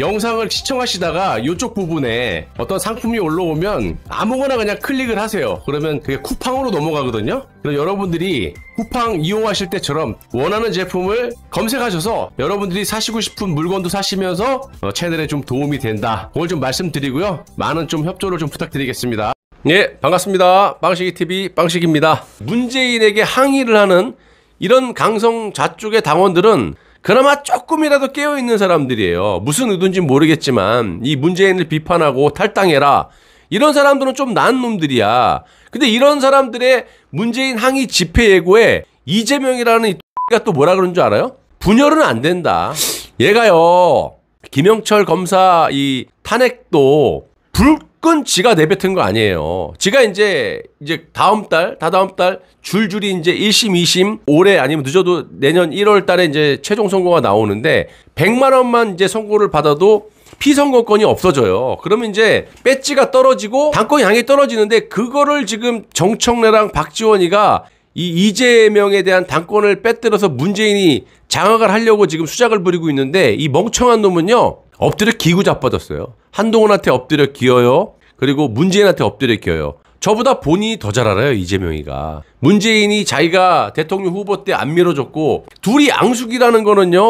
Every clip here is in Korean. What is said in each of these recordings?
영상을 시청하시다가 이쪽 부분에 어떤 상품이 올라오면 아무거나 그냥 클릭을 하세요. 그러면 그게 쿠팡으로 넘어가거든요. 그럼 여러분들이 쿠팡 이용하실 때처럼 원하는 제품을 검색하셔서 여러분들이 사시고 싶은 물건도 사시면서 어, 채널에 좀 도움이 된다. 그걸 좀 말씀드리고요. 많은 좀 협조를 좀 부탁드리겠습니다. 예, 반갑습니다. 빵식이TV 빵식입니다. 문재인에게 항의를 하는 이런 강성 좌쪽의 당원들은 그나마 조금이라도 깨어있는 사람들이에요. 무슨 의도인지 모르겠지만 이 문재인을 비판하고 탈당해라. 이런 사람들은 좀 나은 놈들이야. 근데 이런 사람들의 문재인 항의 집회 예고에 이재명이라는 이 X가 또 뭐라 그런 줄 알아요? 분열은 안 된다. 얘가요. 김영철 검사 이 탄핵도 불 무조건 지가 내뱉은 거 아니에요. 지가 이제 이제 다음 달, 다다음 달 줄줄이 이제 1심, 2심 올해 아니면 늦어도 내년 1월 달에 이제 최종 선고가 나오는데 100만 원만 이제 선고를 받아도 피선거권이 없어져요. 그러면 이제 배지가 떨어지고 당권 양이 떨어지는데 그거를 지금 정청래랑 박지원이가 이 이재명에 대한 당권을 빼뜨려서 문재인이 장악을 하려고 지금 수작을 부리고 있는데 이 멍청한 놈은요. 엎드려 기구 자빠졌어요. 한동훈한테 엎드려 기어요. 그리고 문재인한테 엎드려 기어요. 저보다 본인이 더 잘 알아요, 이재명이가. 문재인이 자기가 대통령 후보 때 안 밀어줬고, 둘이 앙숙이라는 거는요,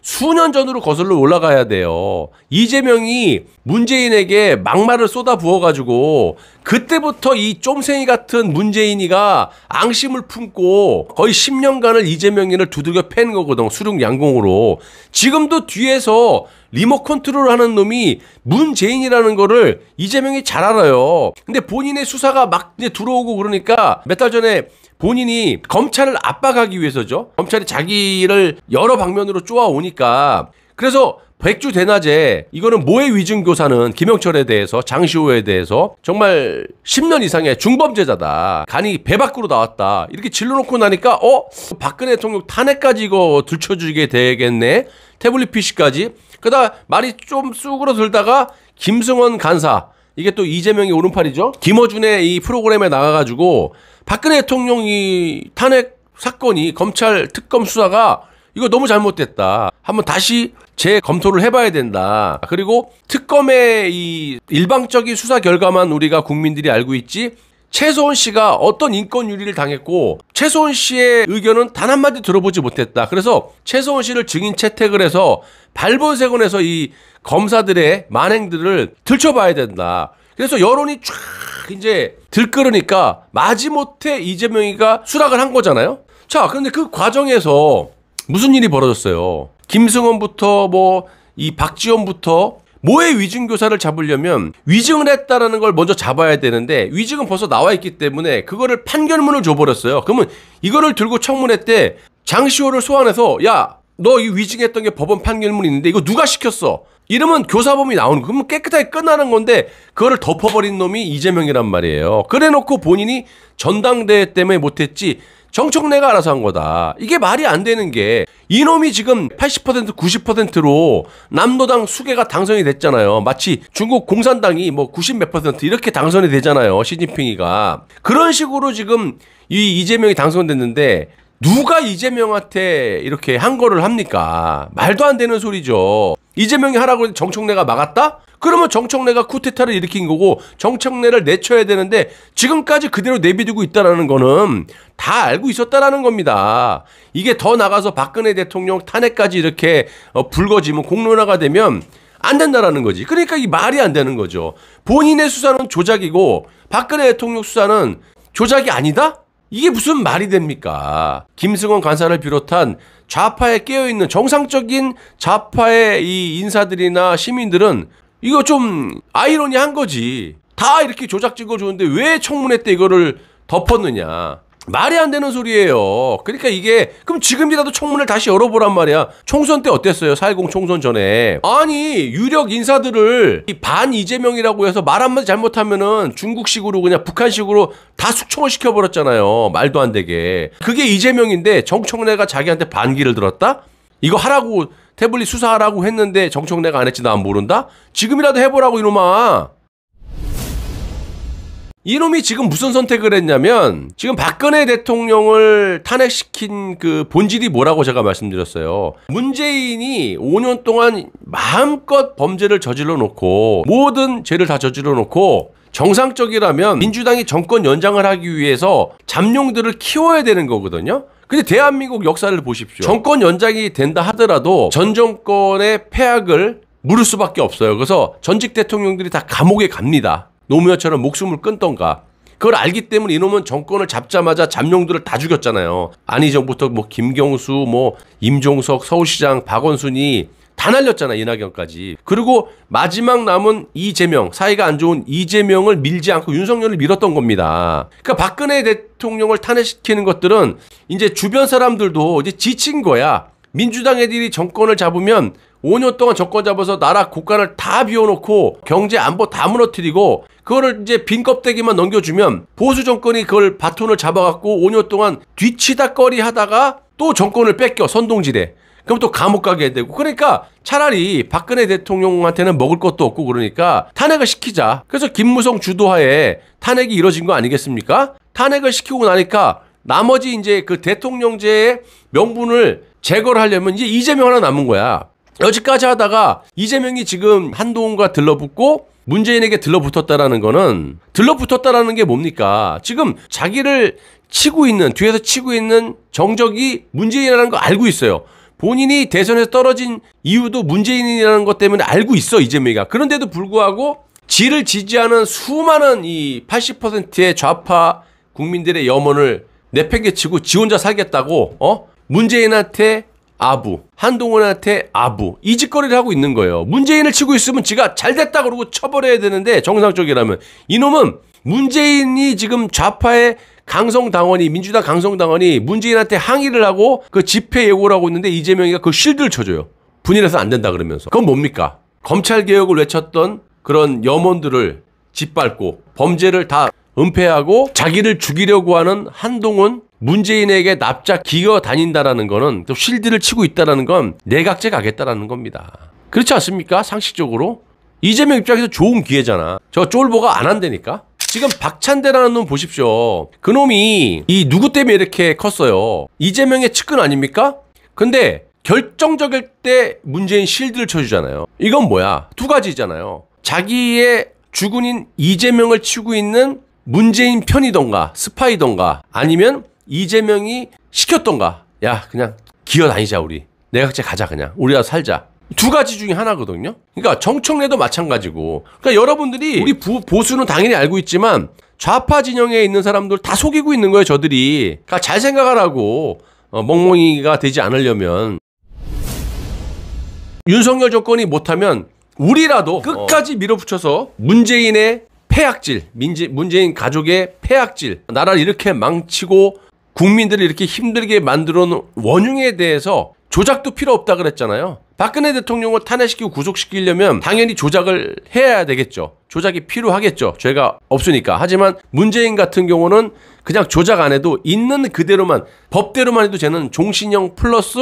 수년 전으로 거슬러 올라가야 돼요. 이재명이 문재인에게 막말을 쏟아 부어가지고 그때부터 이 쫌생이 같은 문재인이가 앙심을 품고 거의 10년간을 이재명이를 두들겨 팬 거거든. 수륙 양공으로. 지금도 뒤에서 리모 컨트롤 하는 놈이 문재인이라는 거를 이재명이 잘 알아요. 근데 본인의 수사가 막 이제 들어오고 그러니까 몇 달 전에 본인이 검찰을 압박하기 위해서죠. 검찰이 자기를 여러 방면으로 쪼아오니까. 그래서 백주 대낮에 이거는 모의 위증 교사는 김영철에 대해서 장시호에 대해서 정말 10년 이상의 중범죄자다. 간이 배 밖으로 나왔다. 이렇게 질러놓고 나니까 어 박근혜 대통령 탄핵까지 이거 들춰주게 되겠네. 태블릿 PC까지. 그러다 말이 좀 쑥으로 들다가 김승원 간사 이게 또 이재명의 오른팔이죠. 김어준의 이 프로그램에 나가가지고 박근혜 대통령이 탄핵 사건이 검찰 특검 수사가 이거 너무 잘못됐다. 한번 다시 재검토를 해봐야 된다. 그리고 특검의 이 일방적인 수사 결과만 우리가 국민들이 알고 있지 최소원 씨가 어떤 인권 유리를 당했고 최소원 씨의 의견은 단 한마디 들어보지 못했다. 그래서 최소원 씨를 증인 채택을 해서 발본색원에서 이 검사들의 만행들을 들춰봐야 된다. 그래서 여론이 쫙 이제 들끓으니까 마지못해 이재명이가 수락을 한 거잖아요. 자, 그런데 그 과정에서 무슨 일이 벌어졌어요. 김승원부터 뭐 이 박지원부터 모의 위증 교사를 잡으려면 위증을 했다라는 걸 먼저 잡아야 되는데 위증은 벌써 나와 있기 때문에 그거를 판결문을 줘버렸어요. 그러면 이거를 들고 청문회 때 장시호를 소환해서 야 너 이 위증했던 게 법원 판결문 있는데 이거 누가 시켰어? 이러면 교사범이 나오는 거. 그러면 깨끗하게 끝나는 건데 그거를 덮어버린 놈이 이재명이란 말이에요. 그래놓고 본인이 전당대회 때문에 못했지 정청래가 알아서 한 거다. 이게 말이 안 되는 게 이놈이 지금 80% 90%로 남도당 수개가 당선이 됐잖아요. 마치 중국 공산당이 뭐 90 몇 퍼센트 이렇게 당선이 되잖아요. 시진핑이가. 그런 식으로 지금 이 이재명이 당선됐는데 누가 이재명한테 이렇게 한 거를 합니까? 말도 안 되는 소리죠. 이재명이 하라고 정청래가 막았다? 그러면 정청래가 쿠데타를 일으킨 거고 정청래를 내쳐야 되는데 지금까지 그대로 내비두고 있다라는 거는 다 알고 있었다라는 겁니다. 이게 더 나가서 박근혜 대통령 탄핵까지 이렇게 어, 불거지면 공론화가 되면 안 된다라는 거지. 그러니까 이 말이 안 되는 거죠. 본인의 수사는 조작이고 박근혜 대통령 수사는 조작이 아니다? 이게 무슨 말이 됩니까? 김승원 간사를 비롯한 좌파에 깨어있는 정상적인 좌파의 이 인사들이나 시민들은 이거 좀 아이러니한 거지. 다 이렇게 조작 찍어주는데 왜 청문회 때 이거를 덮었느냐. 말이 안 되는 소리예요. 그러니까 이게 그럼 지금이라도 청문을 다시 열어보란 말이야. 총선 때 어땠어요? 사1공 총선 전에. 아니 유력 인사들을 이반 이재명이라고 해서 말 한마디 잘못하면은 중국식으로 그냥 북한식으로 다 숙청을 시켜버렸잖아요. 말도 안 되게. 그게 이재명인데 정청래가 자기한테 반기를 들었다? 이거 하라고 태블릿 수사하라고 했는데 정청래가 안 했지 나 안 모른다? 지금이라도 해보라고 이놈아. 이놈이 지금 무슨 선택을 했냐면 지금 박근혜 대통령을 탄핵시킨 그 본질이 뭐라고 제가 말씀드렸어요. 문재인이 5년 동안 마음껏 범죄를 저질러 놓고 모든 죄를 다 저질러 놓고 정상적이라면 민주당이 정권 연장을 하기 위해서 잠룡들을 키워야 되는 거거든요. 근데 대한민국 역사를 보십시오. 정권 연장이 된다 하더라도 전 정권의 폐악을 물을 수밖에 없어요. 그래서 전직 대통령들이 다 감옥에 갑니다. 노무현처럼 목숨을 끊던가. 그걸 알기 때문에 이놈은 정권을 잡자마자 잠룡들을 다 죽였잖아요. 안희정부터 뭐 김경수, 뭐 임종석, 서울시장, 박원순이 다 날렸잖아 이낙연까지. 그리고 마지막 남은 이재명 사이가 안 좋은 이재명을 밀지 않고 윤석열을 밀었던 겁니다. 그러니까 박근혜 대통령을 탄핵시키는 것들은 이제 주변 사람들도 이제 지친 거야. 민주당 애들이 정권을 잡으면 5년 동안 정권 잡아서 나라 국간을 다 비워놓고 경제 안보 다 무너뜨리고 그거를 이제 빈 껍데기만 넘겨주면 보수 정권이 그걸 바톤을 잡아갖고 5년 동안 뒤치다 거리 하다가 또 정권을 뺏겨 선동지대 그럼 또 감옥 가게 되고 그러니까 차라리 박근혜 대통령한테는 먹을 것도 없고 그러니까 탄핵을 시키자. 그래서 김무성 주도하에 탄핵이 이뤄진 거 아니겠습니까? 탄핵을 시키고 나니까 나머지 이제 그 대통령제의 명분을 제거를 하려면 이제 이재명 하나 남은 거야. 여지까지 하다가 이재명이 지금 한동훈과 들러붙고 문재인에게 들러붙었다라는 거는 들러붙었다라는 게 뭡니까? 지금 자기를 치고 있는 뒤에서 치고 있는 정적이 문재인이라는 거 알고 있어요. 본인이 대선에서 떨어진 이유도 문재인이라는 것 때문에 알고 있어 이재명이가 그런데도 불구하고 지를 지지하는 수많은 이 80%의 좌파 국민들의 염원을 내팽개치고 지 혼자 살겠다고 어 문재인한테 아부 한동훈한테 아부 이 짓거리를 하고 있는 거예요 문재인을 치고 있으면 지가 잘 됐다 그러고 쳐버려야 되는데 정상적이라면 이놈은 문재인이 지금 좌파의 강성당원이 민주당 강성당원이 문재인한테 항의를 하고 그 집회 예고를 하고 있는데 이재명이가 그실드를 쳐줘요. 분열해서 안 된다 그러면서 그건 뭡니까? 검찰 개혁을 외쳤던 그런 염원들을 짓밟고 범죄를 다 은폐하고 자기를 죽이려고 하는 한동훈 문재인에게 납작 기어 다닌다라는 거는 또실드를 치고 있다라는 건 내각제 가겠다라는 겁니다. 그렇지 않습니까? 상식적으로 이재명 입장에서 좋은 기회잖아. 저 쫄보가 안 한다니까. 지금 박찬대라는 놈 보십시오. 그놈이 이 누구 때문에 이렇게 컸어요. 이재명의 측근 아닙니까? 근데 결정적일 때 문재인 실드를 쳐주잖아요. 이건 뭐야? 두 가지잖아요. 자기의 주군인 이재명을 치고 있는 문재인 편이던가 스파이던가 아니면 이재명이 시켰던가 야 그냥 기어 다니자 우리 내각제 가자 그냥 우리가 살자 두 가지 중에 하나거든요. 그러니까 정청래도 마찬가지고. 그러니까 여러분들이 우리 부, 보수는 당연히 알고 있지만 좌파 진영에 있는 사람들 다 속이고 있는 거예요, 저들이. 그러니까 잘 생각하라고. 어, 멍멍이가 되지 않으려면 윤석열 조건이 못하면 우리라도 끝까지 밀어붙여서 문재인의 폐악질, 민재 문재인 가족의 폐악질, 나라를 이렇게 망치고 국민들을 이렇게 힘들게 만들어 놓은 원흉에 대해서 조작도 필요 없다 그랬잖아요. 박근혜 대통령을 탄핵시키고 구속시키려면 당연히 조작을 해야 되겠죠. 조작이 필요하겠죠. 죄가 없으니까. 하지만 문재인 같은 경우는 그냥 조작 안 해도 있는 그대로만 법대로만 해도 쟤는 종신형 플러스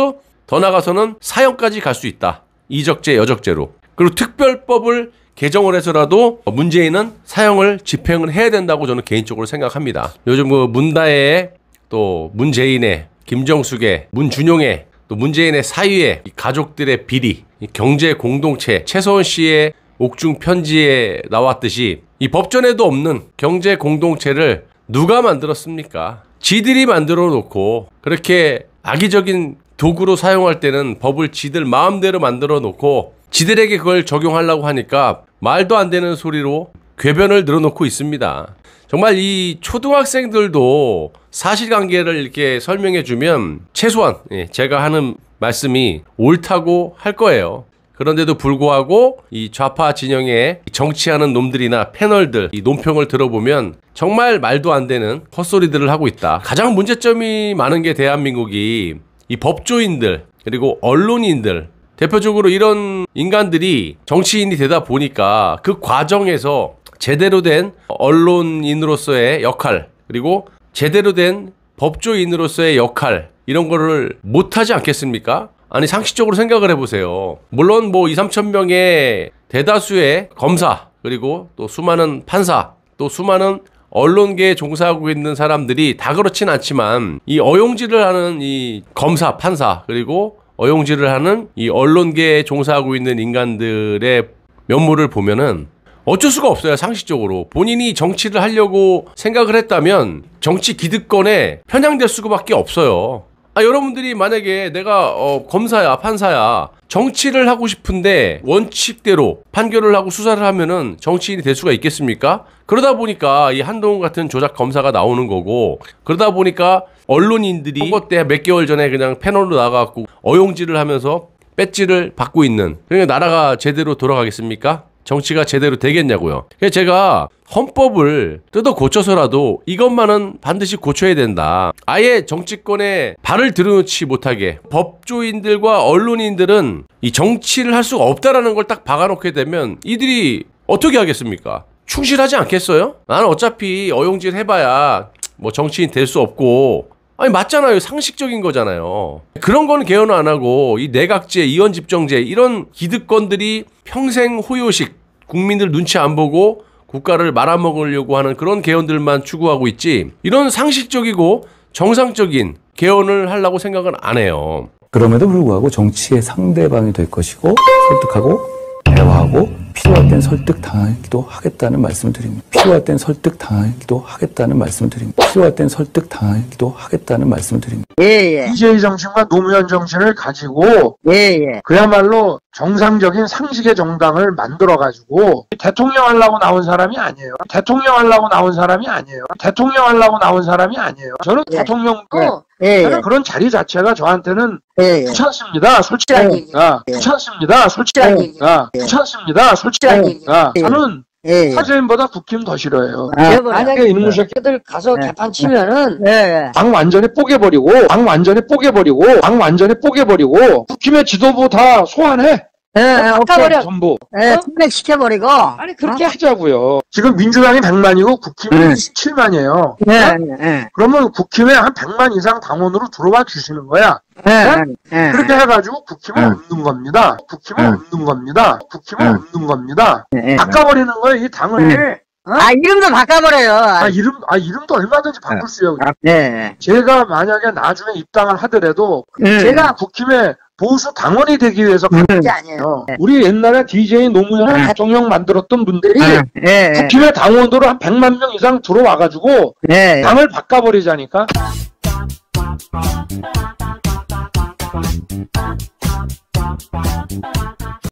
더 나가서는 사형까지 갈 수 있다. 이적죄, 여적죄로. 그리고 특별법을 개정을 해서라도 문재인은 사형을 집행을 해야 된다고 저는 개인적으로 생각합니다. 요즘 그문다혜또 문재인의 김정숙의 문준용의 또 문재인의 사유에 가족들의 비리, 경제 공동체, 최서원 씨의 옥중 편지에 나왔듯이 이 법전에도 없는 경제 공동체를 누가 만들었습니까? 지들이 만들어 놓고 그렇게 악의적인 도구로 사용할 때는 법을 지들 마음대로 만들어 놓고 지들에게 그걸 적용하려고 하니까 말도 안 되는 소리로 궤변을 늘어놓고 있습니다. 정말 이 초등학생들도 사실관계를 이렇게 설명해 주면 최소한 예, 제가 하는 말씀이 옳다고 할 거예요. 그런데도 불구하고 이 좌파 진영에 정치하는 놈들이나 패널들 이 논평을 들어보면 정말 말도 안 되는 헛소리들을 하고 있다. 가장 문제점이 많은 게 대한민국이 이 법조인들 그리고 언론인들 대표적으로 이런 인간들이 정치인이 되다 보니까 그 과정에서 제대로 된 언론인으로서의 역할 그리고 제대로 된 법조인으로서의 역할 이런 거를 못하지 않겠습니까? 아니 상식적으로 생각을 해보세요. 물론 뭐 2, 3천 명의 대다수의 검사 그리고 또 수많은 판사 또 수많은 언론계에 종사하고 있는 사람들이 다 그렇진 않지만 이 어용질을 하는 이 검사 판사 그리고 어용질을 하는 이 언론계에 종사하고 있는 인간들의 면모를 보면은 어쩔 수가 없어요, 상식적으로. 본인이 정치를 하려고 생각을 했다면 정치 기득권에 편향될 수밖에 없어요. 아, 여러분들이 만약에 내가 어, 검사야, 판사야, 정치를 하고 싶은데 원칙대로 판결을 하고 수사를 하면은 정치인이 될 수가 있겠습니까? 그러다 보니까 이 한동훈 같은 조작 검사가 나오는 거고 그러다 보니까 언론인들이 선거 때몇 개월 전에 그냥 패널로 나가갖고 어용질을 하면서 배지를 받고 있는 그러니까 나라가 제대로 돌아가겠습니까? 정치가 제대로 되겠냐고요. 그래서 제가 헌법을 뜯어 고쳐서라도 이것만은 반드시 고쳐야 된다. 아예 정치권에 발을 들여놓지 못하게 법조인들과 언론인들은 이 정치를 할 수가 없다라는 걸 딱 박아놓게 되면 이들이 어떻게 하겠습니까? 충실하지 않겠어요? 나는 어차피 어용질 해봐야 뭐 정치인 될 수 없고 아니 맞잖아요. 상식적인 거잖아요. 그런 거는 개헌 안 하고 이 내각제, 이원 집정제 이런 기득권들이 평생 호요식 국민들 눈치 안 보고 국가를 말아먹으려고 하는 그런 개헌들만 추구하고 있지 이런 상식적이고 정상적인 개헌을 하려고 생각은 안 해요. 그럼에도 불구하고 정치의 상대방이 될 것이고 설득하고 대화하고 필요할 땐 설득당하기도 하겠다는 말씀을 드립니다. 필요할 땐 설득당하기도 하겠다는 말씀을 드립니다. 필요할 땐 설득당하기도 하겠다는 말씀을 드립니다. 예예. BJ 정신과 노무현 정신을 가지고 예예. 예. 그야말로 정상적인 상식의 정당을 만들어가지고 대통령 하려고 나온 사람이 아니에요. 대통령 하려고 나온 사람이 아니에요. 대통령 하려고 나온 사람이 아니에요. 저는 예. 대통령 도 어. 예, 예. 예. 그런 자리 자체가 저한테는 예, 예. 귀찮습니다. 솔직하니까. 예. 예. 귀찮습니다. 솔직하니까. 예. 귀찮습니다. 솔직하 솔직한 예. 어, 아. 얘기 저는 예. 예. 사인보다 국힘 더 싫어요. 해 아, 만약에 아, 이놈들 가서 네. 개판 치면은 네. 예. 당 예. 완전히 뽀개버리고 당 완전히 뽀개버리고 당 완전히 뽀개버리고 국힘의 지도부 다 소환해. 예, 네, 예, 버려 전부. 예, 탄핵시켜버리고. 어? 아니, 그렇게 어? 하자고요. 지금 민주당이 100만이고 국힘은 네. 17만이에요. 네, 예, 네. 어? 예, 그러면 국힘에 한 100만 이상 당원으로 들어와 주시는 거야. 네, 네. 그렇게 해가지고 국힘은 없는 겁니다. 국힘은 없는 겁니다. 국힘은 없는 겁니다. 바꿔버리는 거예요, 이 당을. 어? 아 이름도 바꿔버려요. 아 이름 아 이름도 얼마든지 바꿀 아, 수 있어요. 아, 네. 제가 만약에 나중에 입당을 하더라도 음. 제가 국힘에 보수 당원이 되기 위해서 가는 네. 게 아니에요. 네. 우리 옛날에 DJ 노무현 네. 대통령 만들었던 분들이 네. 국힘의 당원으로 한 100만 명 이상 들어와가지고 당을 바꿔버리자니까.